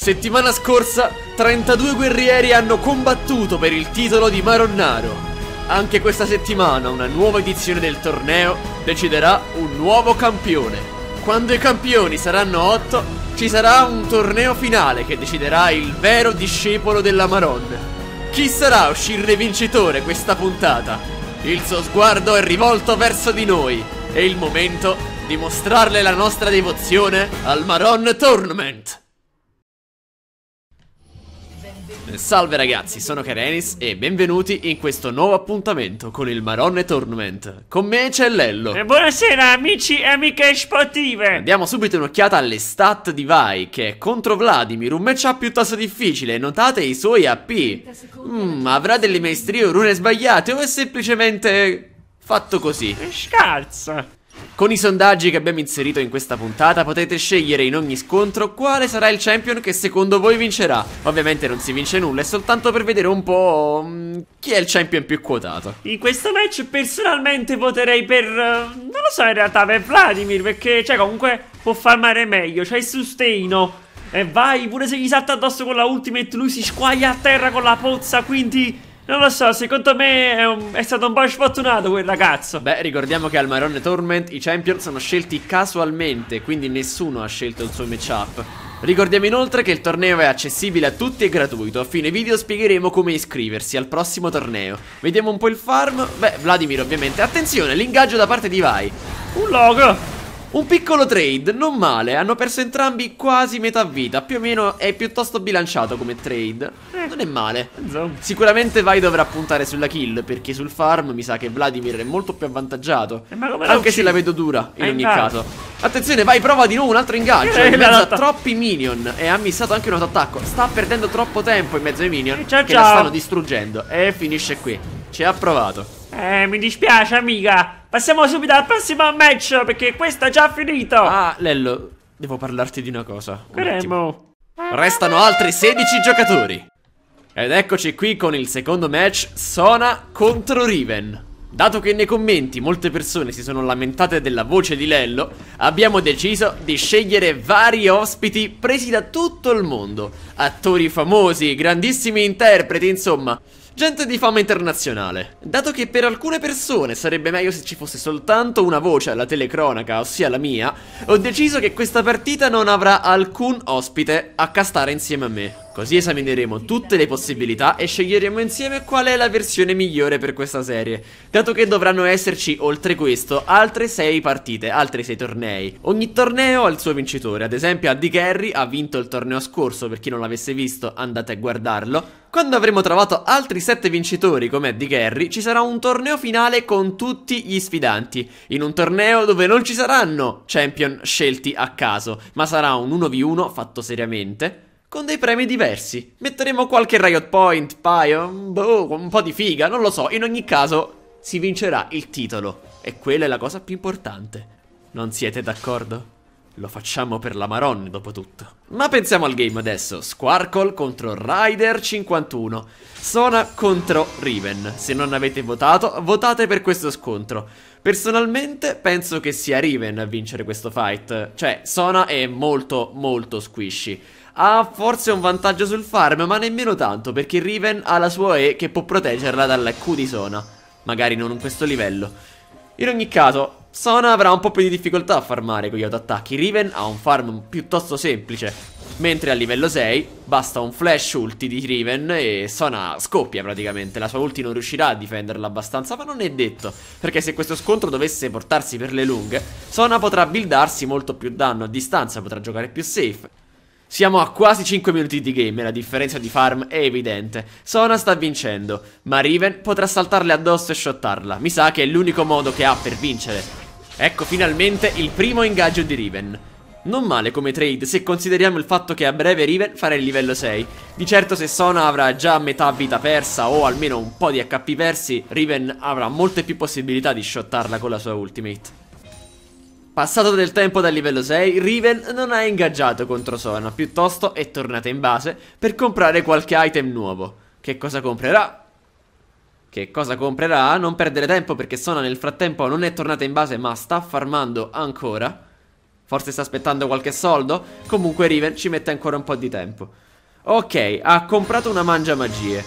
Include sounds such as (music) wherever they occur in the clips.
Settimana scorsa 32 guerrieri hanno combattuto per il titolo di Maronnaro. Anche questa settimana una nuova edizione del torneo deciderà un nuovo campione. Quando i campioni saranno 8 ci sarà un torneo finale che deciderà il vero discepolo della Maron. Chi sarà a uscirne vincitore questa puntata? Il suo sguardo è rivolto verso di noi. È il momento di mostrarle la nostra devozione al Maron Tournament. Salve ragazzi, sono Karenis e benvenuti in questo nuovo appuntamento con il Marone Tournament. Con me c'è Lello. E buonasera amici e amiche sportive. Diamo subito un'occhiata alle stat di Vai, che è contro Vladimir, un matchup piuttosto difficile. Notate i suoi AP. Mmm, avrà delle maestrie o rune sbagliate o è semplicemente fatto così? Scarsa. Con i sondaggi che abbiamo inserito in questa puntata potete scegliere in ogni scontro quale sarà il champion che secondo voi vincerà. Ovviamente non si vince nulla, è soltanto per vedere un po' mm, chi è il champion più quotato. In questo match personalmente voterei per... Eh, non lo so in realtà, per Vladimir, perché cioè comunque può farmare meglio, c'è cioè il sustaino. E vai, pure se gli salta addosso con la ultimate lui si squaglia a terra con la pozza, quindi... Non lo so, secondo me è, un, è, stato un po' sfortunato quel ragazzo. Beh, ricordiamo che al Marone Torment i champion sono scelti casualmente, quindi nessuno ha scelto il suo matchup. Ricordiamo inoltre che il torneo è accessibile a tutti e gratuito. A fine video spiegheremo come iscriversi al prossimo torneo. Vediamo un po' il farm. Beh, Vladimir ovviamente. Attenzione, l'ingaggio da parte di Vai. Un logo! Un piccolo trade, non male Hanno perso entrambi quasi metà vita Più o meno è piuttosto bilanciato come trade eh. Non è male Sicuramente Vai dovrà puntare sulla kill Perché sul farm mi sa che Vladimir è molto più avvantaggiato eh, Anche se la vedo dura eh, in ogni caso Attenzione Vai prova di nuovo un altro ingaggio In mezzo a esatto. troppi minion E ha missato anche un altro attacco Sta perdendo troppo tempo in mezzo ai minion Che la stanno distruggendo E finisce qui Ci ha provato eh, mi dispiace, amica. Passiamo subito al prossimo match, perché questo è già finito. Ah, Lello, devo parlarti di una cosa. Vedremo. Restano altri 16 giocatori. Ed eccoci qui con il secondo match, Sona contro Riven. Dato che nei commenti molte persone si sono lamentate della voce di Lello, abbiamo deciso di scegliere vari ospiti presi da tutto il mondo. Attori famosi, grandissimi interpreti, insomma gente di fama internazionale. Dato che per alcune persone sarebbe meglio se ci fosse soltanto una voce alla telecronaca, ossia la mia, ho deciso che questa partita non avrà alcun ospite a castare insieme a me. Così esamineremo tutte le possibilità e sceglieremo insieme qual è la versione migliore per questa serie, dato che dovranno esserci, oltre questo, altre 6 partite, altri 6 tornei. Ogni torneo ha il suo vincitore, ad esempio Addy Carry ha vinto il torneo scorso, per chi non l'avesse visto andate a guardarlo, quando avremo trovato altri 7 vincitori come Eddie Gary, ci sarà un torneo finale con tutti gli sfidanti. In un torneo dove non ci saranno champion scelti a caso, ma sarà un 1v1 fatto seriamente, con dei premi diversi. Metteremo qualche riot point, paio, boh, un po' di figa, non lo so. In ogni caso, si vincerà il titolo. E quella è la cosa più importante. Non siete d'accordo? Lo facciamo per la Maron, dopo tutto. Ma pensiamo al game adesso. Squarkle contro Rider 51. Sona contro Riven. Se non avete votato, votate per questo scontro. Personalmente penso che sia Riven a vincere questo fight. Cioè, Sona è molto, molto squishy. Ha forse un vantaggio sul farm, ma nemmeno tanto, perché Riven ha la sua E che può proteggerla dalla Q di Sona. Magari non in questo livello. In ogni caso, Sona avrà un po' più di difficoltà a farmare con gli autoattacchi. Riven ha un farm piuttosto semplice. Mentre a livello 6 basta un flash ulti di Riven e Sona scoppia praticamente. La sua ulti non riuscirà a difenderla abbastanza, ma non è detto. Perché se questo scontro dovesse portarsi per le lunghe, Sona potrà buildarsi molto più danno a distanza, potrà giocare più safe. Siamo a quasi 5 minuti di game e la differenza di farm è evidente. Sona sta vincendo, ma Riven potrà saltarle addosso e shottarla. Mi sa che è l'unico modo che ha per vincere. Ecco finalmente il primo ingaggio di Riven. Non male come trade se consideriamo il fatto che a breve Riven farà il livello 6. Di certo se Sona avrà già metà vita persa o almeno un po' di HP persi, Riven avrà molte più possibilità di shottarla con la sua ultimate. Passato del tempo dal livello 6, Riven non ha ingaggiato contro Sona, piuttosto è tornata in base per comprare qualche item nuovo. Che cosa comprerà? Che cosa comprerà? Non perdere tempo perché Sona nel frattempo non è tornata in base ma sta farmando ancora. Forse sta aspettando qualche soldo? Comunque Riven ci mette ancora un po' di tempo. Ok, ha comprato una mangia magie.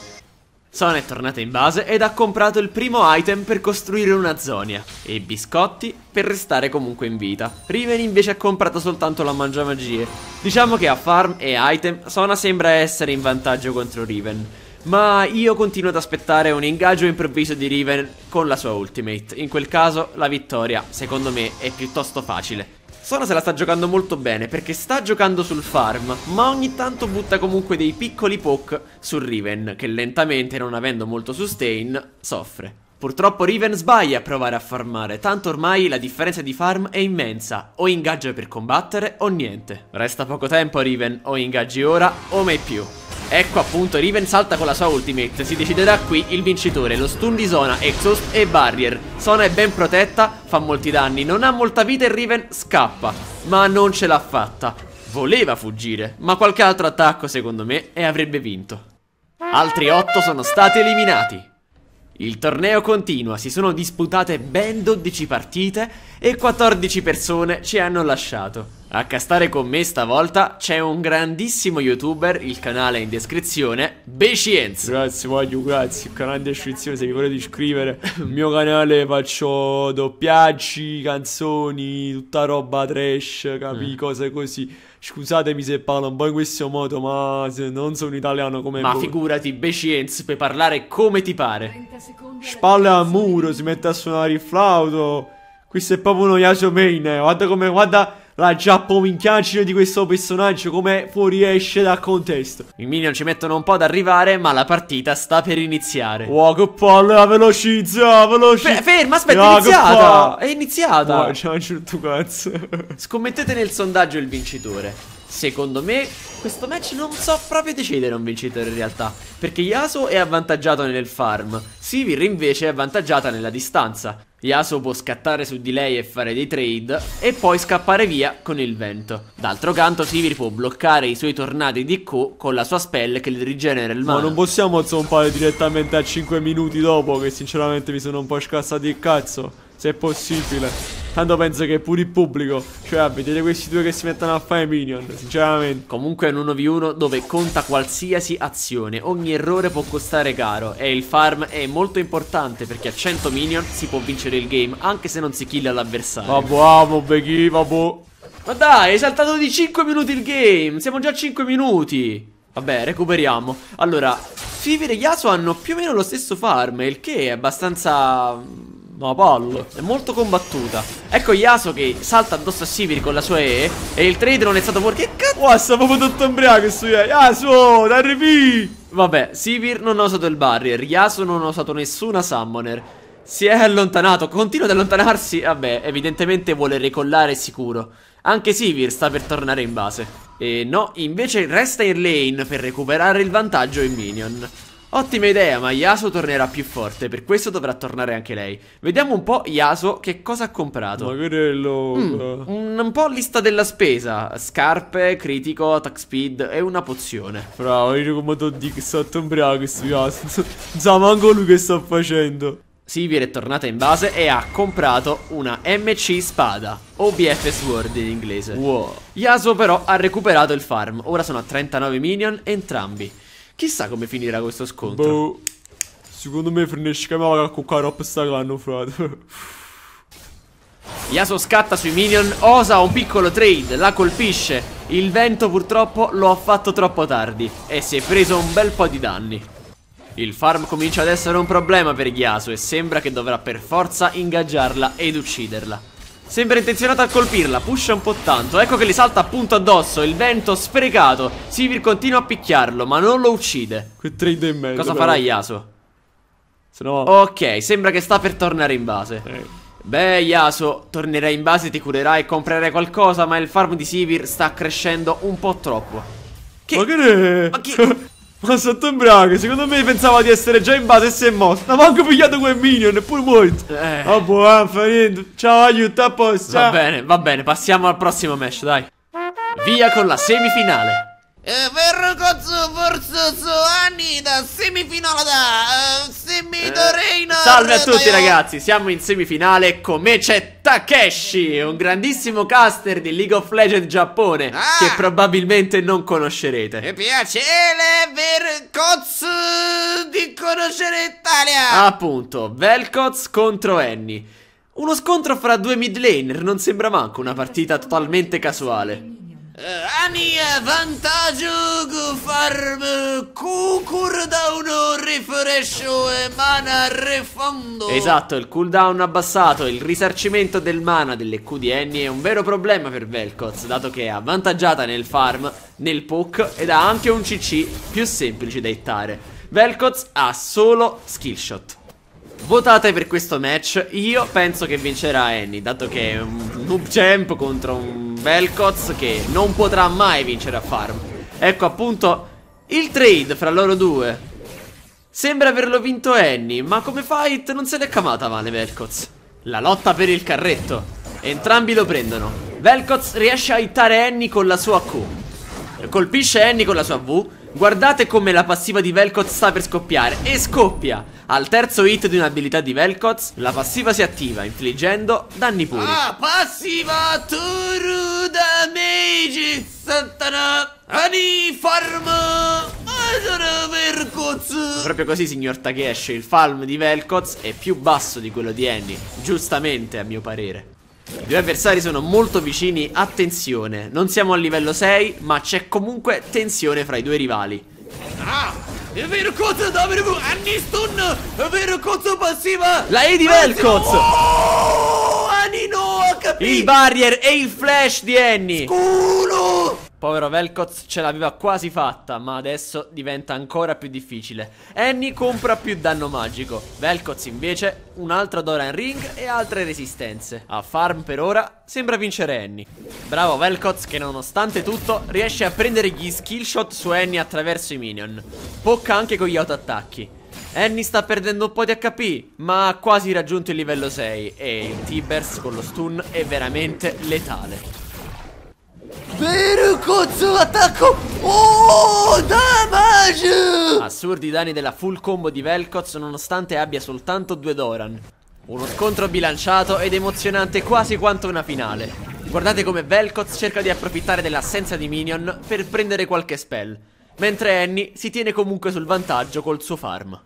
Son è tornata in base ed ha comprato il primo item per costruire una zonia e biscotti per restare comunque in vita. Riven invece ha comprato soltanto la mangiamagie. Diciamo che a farm e item Sona sembra essere in vantaggio contro Riven. Ma io continuo ad aspettare un ingaggio improvviso di Riven con la sua ultimate. In quel caso la vittoria, secondo me, è piuttosto facile. Sona se la sta giocando molto bene perché sta giocando sul farm, ma ogni tanto butta comunque dei piccoli poke su Riven, che lentamente, non avendo molto sustain, soffre. Purtroppo Riven sbaglia a provare a farmare, tanto ormai la differenza di farm è immensa, o ingaggia per combattere o niente. Resta poco tempo a Riven, o ingaggi ora o mai più. Ecco appunto, Riven salta con la sua ultimate, si deciderà qui il vincitore, lo stun di Sona, Exhaust e Barrier. Sona è ben protetta, fa molti danni, non ha molta vita e Riven scappa, ma non ce l'ha fatta. Voleva fuggire, ma qualche altro attacco secondo me e avrebbe vinto. Altri 8 sono stati eliminati. Il torneo continua, si sono disputate ben 12 partite e 14 persone ci hanno lasciato. A castare con me stavolta c'è un grandissimo youtuber, il canale è in descrizione, Bescienza. Grazie Mario, grazie, il canale è in descrizione, se vi volete iscrivere il mio canale faccio doppiaggi, canzoni, tutta roba trash, capi, mm. cose così. Scusatemi se parlo un po' in questo modo, ma non sono italiano come Ma voi. figurati, Bescienza, puoi parlare come ti pare. Spalle al muro, si mette a suonare il flauto. Questo è proprio uno Yasho Main, guarda come, guarda la giappominchiaggine di questo personaggio come fuoriesce dal contesto. I minion ci mettono un po' ad arrivare, ma la partita sta per iniziare. Wow, che palle, velocizza, velocizza. Fe ferma, aspetta, ah, è iniziata. È iniziata. Wow, c'è un tu cazzo. Scommettete nel sondaggio il vincitore. Secondo me questo match non so proprio decidere un vincitore in realtà Perché Yasuo è avvantaggiato nel farm Sivir invece è avvantaggiata nella distanza Yasuo può scattare su di lei e fare dei trade E poi scappare via con il vento D'altro canto Sivir può bloccare i suoi tornati di Q Con la sua spell che le rigenera il mana Ma non possiamo zompare direttamente a 5 minuti dopo Che sinceramente mi sono un po' scassati il cazzo Se è possibile Tanto penso che pure il pubblico, cioè, vedete questi due che si mettono a fare minion, sinceramente. Comunque è un 1v1 dove conta qualsiasi azione, ogni errore può costare caro e il farm è molto importante perché a 100 minion si può vincere il game anche se non si killa l'avversario. Vabbè, vabbè, chi, vabbè. Ma dai, hai saltato di 5 minuti il game, siamo già a 5 minuti. Vabbè, recuperiamo. Allora, Fever e Yasuo hanno più o meno lo stesso farm, il che è abbastanza No, Apollo è molto combattuta. Ecco Yasuo che salta addosso a Sivir con la sua E. E il trade non è stato fuori. Che cazzo? Oh, sta proprio tutto imbriaco questo Yasuo, da RP. Vabbè, Sivir non ha usato il barrier. Yasuo non ha usato nessuna summoner. Si è allontanato, continua ad allontanarsi. Vabbè, evidentemente vuole ricollare sicuro. Anche Sivir sta per tornare in base. E no, invece resta in lane per recuperare il vantaggio in minion. Ottima idea, ma Yasuo tornerà più forte, per questo dovrà tornare anche lei. Vediamo un po' Yasuo che cosa ha comprato. Magrello. Mm, un po' lista della spesa. Scarpe, critico, attack speed e una pozione. Bravo, io come detto che sono un braco questo Yasuo. (laughs) Sa manco lui che sta facendo. Sivir è tornata in base e ha comprato una MC spada o BF Sword in inglese Wow Yasuo però ha recuperato il farm Ora sono a 39 minion entrambi Chissà come finirà questo scontro. Boh. Secondo me finisce che mi con carop sta canno, frate. Yasuo scatta sui minion, osa un piccolo trade, la colpisce. Il vento purtroppo lo ha fatto troppo tardi e si è preso un bel po' di danni. Il farm comincia ad essere un problema per Yasuo e sembra che dovrà per forza ingaggiarla ed ucciderla. Sembra intenzionato a colpirla, pusha un po' tanto Ecco che le salta appunto addosso, il vento sprecato Sivir continua a picchiarlo, ma non lo uccide Che trade in mezzo Cosa farà Yasuo? Sennò... Ok, sembra che sta per tornare in base eh. Beh Yasuo, tornerai in base, ti curerai e comprerai qualcosa Ma il farm di Sivir sta crescendo un po' troppo Che... Ma che... Ne... è? Ma che... Ma sotto un braco, secondo me pensava di essere già in base e si è morto. Non manco pigliato quel minion, è pure morto. Eh. Ah, oh, buon, ah, fa niente. Ciao, aiuto, a posto. Va bene, va bene, passiamo al prossimo match, dai. Via con la semifinale. Eh, forse, Forzozo, Anni, da semifinale da... Eh. Salve a tutti ragazzi, siamo in semifinale Come c'è Takeshi, un grandissimo caster di League of Legends Giappone ah. che probabilmente non conoscerete. E piacere Velkoz di conoscere Italia. Appunto, Velkoz contro Annie. Uno scontro fra due mid laner non sembra manco una partita totalmente casuale. Eh, Ania vantaggio farm cooldown refresh e mana refondo Esatto, il cooldown abbassato, il risarcimento del mana delle QDN è un vero problema per Velkoz Dato che è avvantaggiata nel farm, nel poke ed ha anche un CC più semplice da hittare Velkoz ha solo skillshot Votate per questo match, io penso che vincerà Annie Dato che è un noob champ contro un Belkoz che non potrà mai vincere a farm Ecco appunto il trade fra loro due Sembra averlo vinto Annie ma come fight non se l'è cavata male Velkoz La lotta per il carretto Entrambi lo prendono Velkoz riesce a hittare Annie con la sua Q Colpisce Annie con la sua V Guardate come la passiva di Velkoz sta per scoppiare E scoppia Al terzo hit di un'abilità di Velkoz La passiva si attiva infliggendo danni puri Ah passiva Toru Damage Santana Anifarm Proprio così signor Takeshi Il farm di Velkoz è più basso di quello di Annie Giustamente a mio parere i due avversari sono molto vicini, attenzione. Non siamo al livello 6, ma c'è comunque tensione fra i due rivali. Ah! È vero cozzo da avevo Anniston! È vero cozzo passiva! La E di Velcoz! Oh! Anino! HP! Il barrier e il flash di Annie! Sculo! Povero Velkoz ce l'aveva quasi fatta, ma adesso diventa ancora più difficile. Annie compra più danno magico. Velkoz invece un'altra in Ring e altre resistenze. A farm per ora sembra vincere Annie. Bravo Velkoz che nonostante tutto riesce a prendere gli skill shot su Annie attraverso i minion. Pocca anche con gli autoattacchi. Annie sta perdendo un po' di HP, ma ha quasi raggiunto il livello 6 e il Tibbers con lo stun è veramente letale. Per cozzo attacco! Oh, damage! Assurdi danni della full combo di Velkoz nonostante abbia soltanto due Doran. Uno scontro bilanciato ed emozionante quasi quanto una finale. Guardate come Velkoz cerca di approfittare dell'assenza di minion per prendere qualche spell, mentre Annie si tiene comunque sul vantaggio col suo farm.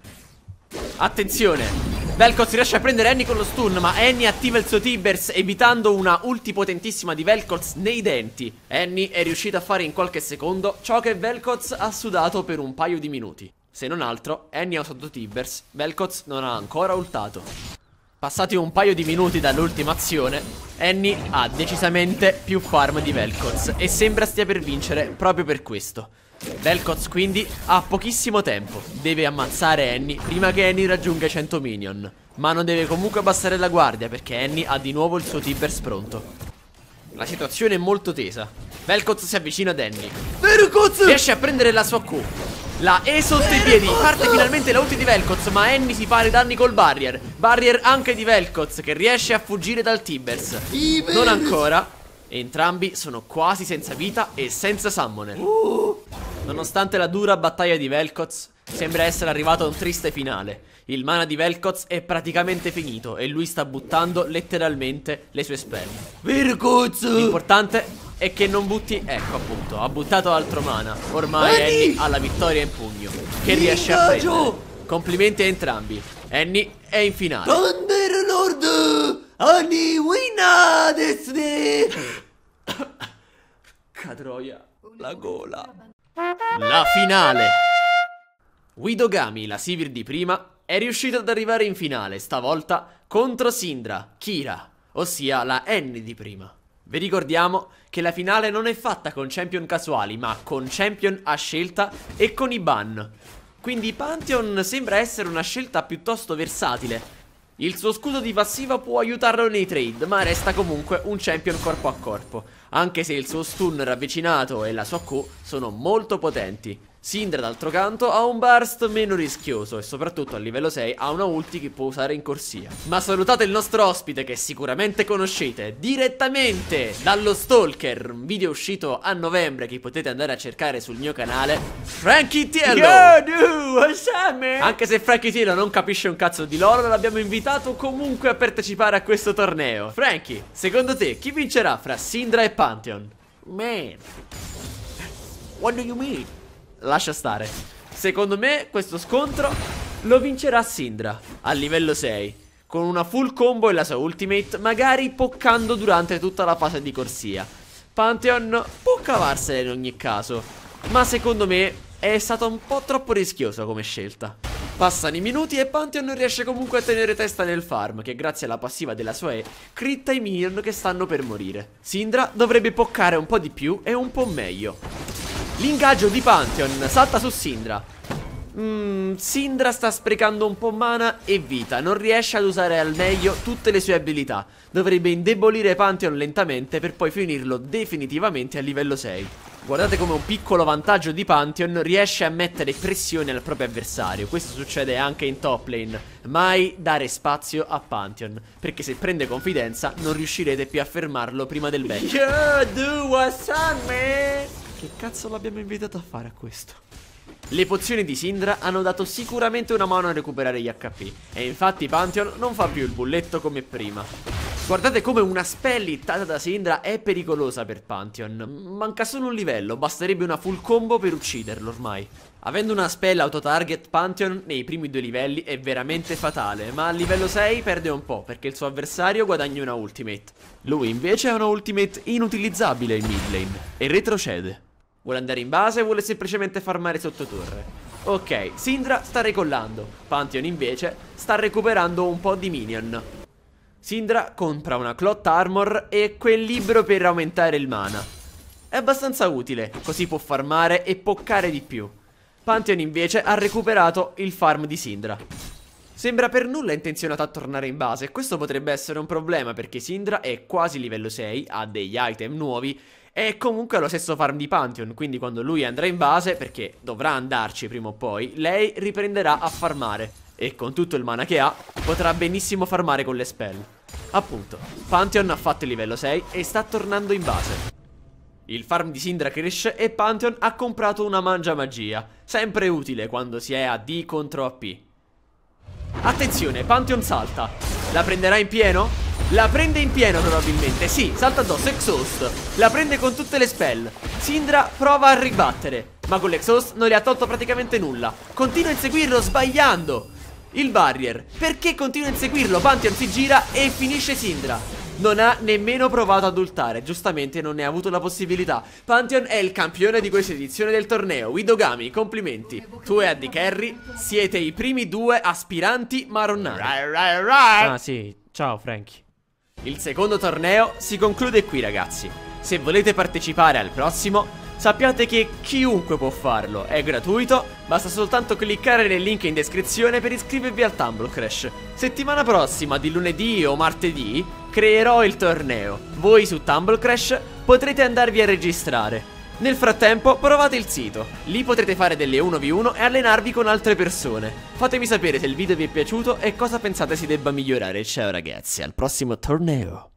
Attenzione! Vel'Koz riesce a prendere Annie con lo stun Ma Annie attiva il suo Tibbers Evitando una ulti potentissima di Vel'Koz nei denti Annie è riuscita a fare in qualche secondo Ciò che Vel'Koz ha sudato per un paio di minuti Se non altro Annie ha usato Tibbers Vel'Koz non ha ancora ultato Passati un paio di minuti dall'ultima azione Annie ha decisamente più farm di Vel'Koz E sembra stia per vincere proprio per questo Belcoz quindi ha pochissimo tempo Deve ammazzare Annie prima che Annie raggiunga i 100 minion Ma non deve comunque abbassare la guardia perché Annie ha di nuovo il suo Tibbers pronto la situazione è molto tesa Belcoz si avvicina ad Annie Velkoz Riesce a prendere la sua Q La E sotto i piedi Parte finalmente la ulti di Velkoz Ma Annie si fa i danni col barrier Barrier anche di Velkoz Che riesce a fuggire dal Tibbers Non ancora Entrambi sono quasi senza vita e senza summoner uh. Nonostante la dura battaglia di Vel'Koz, sembra essere arrivato a un triste finale. Il mana di Vel'Koz è praticamente finito e lui sta buttando letteralmente le sue spell. Virkoz! L'importante è che non butti... Ecco appunto, ha buttato altro mana. Ormai Annie ha la vittoria in pugno, che Ingaggio! riesce a prendere. Complimenti a entrambi. Annie è in finale. Lord! Annie wina destiny! Cadroia, (coughs) la gola. La finale! Widogami, la Sivir di prima, è riuscita ad arrivare in finale, stavolta contro Sindra, Kira, ossia la N di prima. Vi ricordiamo che la finale non è fatta con champion casuali, ma con champion a scelta e con i ban. Quindi Pantheon sembra essere una scelta piuttosto versatile, il suo scudo di passiva può aiutarlo nei trade, ma resta comunque un champion corpo a corpo, anche se il suo stun ravvicinato e la sua Q sono molto potenti. Sindra d'altro canto ha un burst meno rischioso e soprattutto a livello 6 ha una ulti che può usare in corsia. Ma salutate il nostro ospite che sicuramente conoscete direttamente dallo Stalker, un video uscito a novembre che potete andare a cercare sul mio canale, Frankie Tiello! Yo dude, what's up man? Anche se Frankie Tiello non capisce un cazzo di loro, l'abbiamo invitato comunque a partecipare a questo torneo. Frankie, secondo te chi vincerà fra Sindra e Pantheon? Man, what do you mean? lascia stare Secondo me questo scontro lo vincerà Sindra a livello 6 con una full combo e la sua ultimate, magari poccando durante tutta la fase di corsia. Pantheon può cavarsela in ogni caso, ma secondo me è stata un po' troppo rischiosa come scelta. Passano i minuti e Pantheon riesce comunque a tenere testa nel farm, che grazie alla passiva della sua E, critta i minion che stanno per morire. Sindra dovrebbe poccare un po' di più e un po' meglio. L'ingaggio di Pantheon salta su Sindra. Mmm, Sindra sta sprecando un po' mana e vita, non riesce ad usare al meglio tutte le sue abilità. Dovrebbe indebolire Pantheon lentamente per poi finirlo definitivamente a livello 6. Guardate come un piccolo vantaggio di Pantheon riesce a mettere pressione al proprio avversario. Questo succede anche in top lane. Mai dare spazio a Pantheon, perché se prende confidenza non riuscirete più a fermarlo prima del back. Yo, do what's up, man? che cazzo l'abbiamo invitato a fare a questo? Le pozioni di Sindra hanno dato sicuramente una mano a recuperare gli HP e infatti Pantheon non fa più il bulletto come prima. Guardate come una spell spellittata da Sindra è pericolosa per Pantheon. Manca solo un livello, basterebbe una full combo per ucciderlo ormai. Avendo una spell autotarget Pantheon nei primi due livelli è veramente fatale, ma al livello 6 perde un po' perché il suo avversario guadagna una ultimate. Lui invece ha una ultimate inutilizzabile in mid lane e retrocede. Vuole andare in base e vuole semplicemente farmare sotto torre. Ok, Sindra sta recollando, Pantheon invece sta recuperando un po' di minion. Sindra compra una Clot Armor e quel libro per aumentare il mana. È abbastanza utile, così può farmare e poccare di più. Pantheon invece ha recuperato il farm di Sindra. Sembra per nulla intenzionata a tornare in base, e questo potrebbe essere un problema perché Sindra è quasi livello 6, ha degli item nuovi e comunque ha lo stesso farm di Pantheon, quindi quando lui andrà in base, perché dovrà andarci prima o poi, lei riprenderà a farmare e con tutto il mana che ha potrà benissimo farmare con le spell. Appunto, Pantheon ha fatto il livello 6 e sta tornando in base. Il farm di Sindra cresce e Pantheon ha comprato una mangia magia, sempre utile quando si è a D contro AP. Attenzione, Pantheon salta. La prenderà in pieno? La prende in pieno probabilmente, sì, salta addosso, Exhaust. La prende con tutte le spell. Sindra prova a ribattere, ma con l'Exhaust non le ha tolto praticamente nulla. Continua a inseguirlo sbagliando il barrier Perché continua a inseguirlo Pantheon si gira e finisce Sindra non ha nemmeno provato ad ultare, giustamente non ne ha avuto la possibilità. Pantheon è il campione di questa edizione del torneo. Widogami, complimenti. Tu e Addy Carry siete i primi due aspiranti maronnati. Ah sì, ciao Frankie. Il secondo torneo si conclude qui ragazzi. Se volete partecipare al prossimo sappiate che chiunque può farlo, è gratuito, basta soltanto cliccare nel link in descrizione per iscrivervi al Tumble Crash. Settimana prossima, di lunedì o martedì, creerò il torneo. Voi su Tumble Crash potrete andarvi a registrare. Nel frattempo provate il sito, lì potrete fare delle 1v1 e allenarvi con altre persone. Fatemi sapere se il video vi è piaciuto e cosa pensate si debba migliorare. Ciao ragazzi, al prossimo torneo!